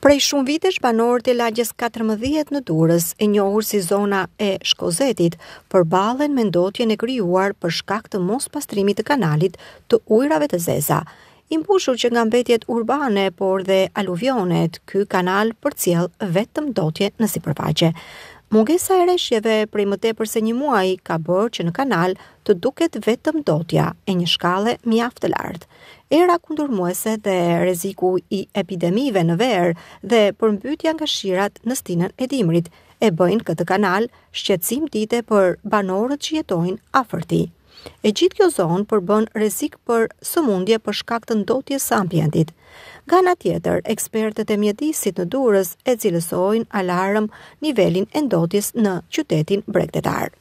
Prej shumë vitesh banorët e lagjes 14 në Durës, e njohur si zona e Shkozetit, përballen me ndotjen e krijuar për shkak të mos pastrimit të kanalit të ujrave të zeza. I mbushur që nga mbetjet urbane, por dhe aluvionet, ky kanal përcjell vetëm ndotje në sipërfaqe. Mungesa e reshjeve prej më tepër se një muaj ka bërë që në kanal të duket vetëm dotja e një shkallë mjaft të lartë. Era kundërmuese dhe rreziku i epidemive në verë dhe përmbytja nga shirat në stinën e dimrit e bëjnë këtë kanal shqetësim dite për banorët që jetojnë afërti. E gjithë kjo zonë përbën rezik për sëmundje për shkak të ndotjes së ambientit. Nga ana tjetër, ekspertët e mjedisit në Durrës e cilësojnë alarm nivelin e ndotjes në qytetin bregdetar.